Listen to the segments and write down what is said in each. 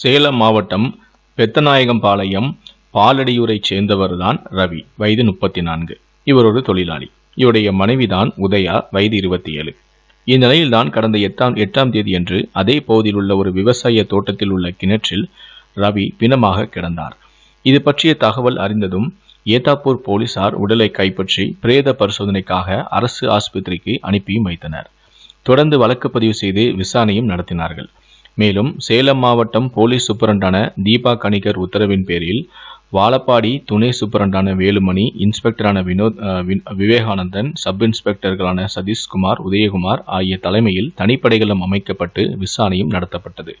சேலம் மாவட்டம் பெத்தநாயகம்பாளையம் பாலடியூரைச் சேர்ந்தவர்தான் ரவி வயது முப்பத்தி நான்கு இவர் ஒரு தொழிலாளி இவருடைய மனைவிதான் உதயா வயது இருபத்தி ஏழு இந்நிலையில்தான் கடந்த எட்டாம் எட்டாம் தேதியன்று அதே பகுதியில் உள்ள ஒரு விவசாய தோட்டத்தில் உள்ள கிணற்றில் ரவி பிணமாக கிடந்தார் இது பற்றிய தகவல் அறிந்ததும் ஏத்தாப்பூர் போலீசார் உடலை கைப்பற்றி பிரேத பரிசோதனைக்காக அரசு ஆஸ்பத்திரிக்கு அனுப்பியும் வைத்தனர் தொடர்ந்து வழக்கு பதிவு செய்து விசாரணையும் நடத்தினார்கள் மேலும் சேலம் மாவட்டம் போலீஸ் சூப்பரண்டான தீபா கணிகர் உத்தரவின் பேரில் வாழப்பாடி துணை சூப்பரண்டான வேலுமணி இன்ஸ்பெக்டரான வினோத் விவேகானந்தன் சப் இன்ஸ்பெக்டர்களான சதீஷ்குமார் உதயகுமார் ஆகிய தலைமையில் தனிப்படைகளும் அமைக்கப்பட்டு விசாரணையும் நடத்தப்பட்டது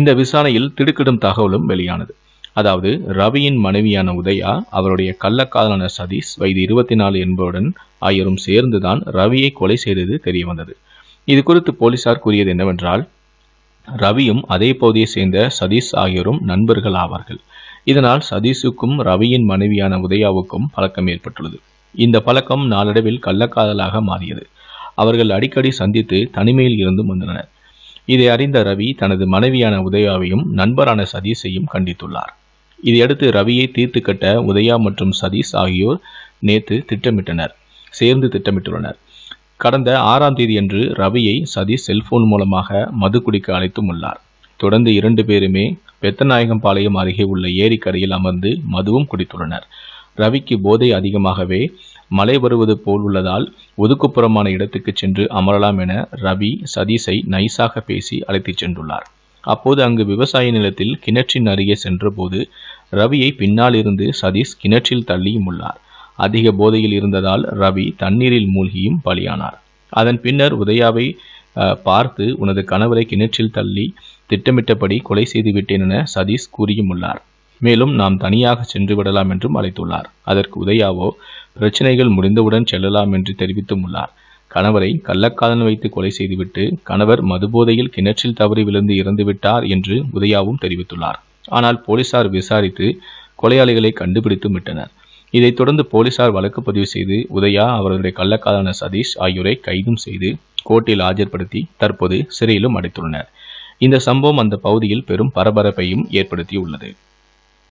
இந்த விசாரணையில் திடுக்கிடும் தகவலும் வெளியானது அதாவது ரவியின் மனைவியான உதயா அவருடைய கள்ளக்காதலான சதீஷ் வயது இருபத்தி நாலு என்பவருடன் ஆகியோரும் சேர்ந்துதான் ரவியை கொலை செய்தது தெரியவந்தது இது குறித்து போலீசார் கூறியது என்னவென்றால் ரவியும் அதே பகுதியைச் சேர்ந்த சதீஷ் ஆகியோரும் நண்பர்கள் ஆவார்கள் இதனால் சதீஷுக்கும் ரவியின் மனைவியான உதயாவுக்கும் பழக்கம் ஏற்பட்டுள்ளது இந்த பழக்கம் நாளடைவில் கள்ளக்காதலாக மாறியது அவர்கள் அடிக்கடி சந்தித்து தனிமையில் இருந்தும் வந்தனர் இதை அறிந்த ரவி தனது மனைவியான உதயாவையும் நண்பரான சதீஷையும் கண்டித்துள்ளார் இதையடுத்து ரவியை தீர்த்து கட்ட உதயா மற்றும் சதீஷ் ஆகியோர் நேற்று திட்டமிட்டனர் சேர்ந்து திட்டமிட்டுள்ளனர் கடந்த ஆறாம் தேதியன்று ரவியை சதீஷ் செல்போன் மூலமாக மது குடிக்க அழைத்தும் உள்ளார் தொடர்ந்து இரண்டு பேருமே பெத்தநாயகம்பாளையம் அருகே உள்ள ஏரிக்கரையில் அமர்ந்து மதுவும் குடித்துள்ளனர் ரவிக்கு போதை அதிகமாகவே மழை வருவது போல் உள்ளதால் ஒதுக்குப்புறமான இடத்துக்கு சென்று அமரலாம் என ரவி சதீஷை நைஸாக பேசி அழைத்துச் சென்றுள்ளார் அப்போது அங்கு விவசாய நிலத்தில் கிணற்றின் அருகே சென்றபோது ரவியை பின்னால் இருந்து சதீஷ் கிணற்றில் தள்ளியும் உள்ளார் அதிக போதையில் இருந்ததால் ரவி தண்ணீரில் மூழ்கியும் பலியானார் அதன் பின்னர் உதயாவை பார்த்து உனது கணவரை கிணற்றில் தள்ளி திட்டமிட்டபடி கொலை செய்துவிட்டேன் என சதீஷ் கூறியும் உள்ளார் மேலும் நாம் தனியாக சென்று விடலாம் என்றும் அழைத்துள்ளார் அதற்கு உதயாவோ பிரச்சனைகள் முடிந்தவுடன் செல்லலாம் என்று தெரிவித்தும் உள்ளார் கணவரை கள்ளக்காதன் வைத்து கொலை செய்துவிட்டு கணவர் மதுபோதையில் கிணற்றில் தவறி விழுந்து இறந்துவிட்டார் என்று உதயாவும் தெரிவித்துள்ளார் ஆனால் போலீசார் விசாரித்து கொலையாளிகளை கண்டுபிடித்து விட்டனர் இதைத் தொடர்ந்து போலீசார் வழக்கு பதிவு செய்து உதயா அவருடைய கள்ளக்காதலன சதீஷ் ஆகியோரை கைதும் செய்து கோர்ட்டில் ஆஜர்படுத்தி தற்போது சிறையிலும் அடைத்துள்ளனர் இந்த சம்பவம் அந்த பகுதியில் பெரும் பரபரப்பையும் ஏற்படுத்தியுள்ளது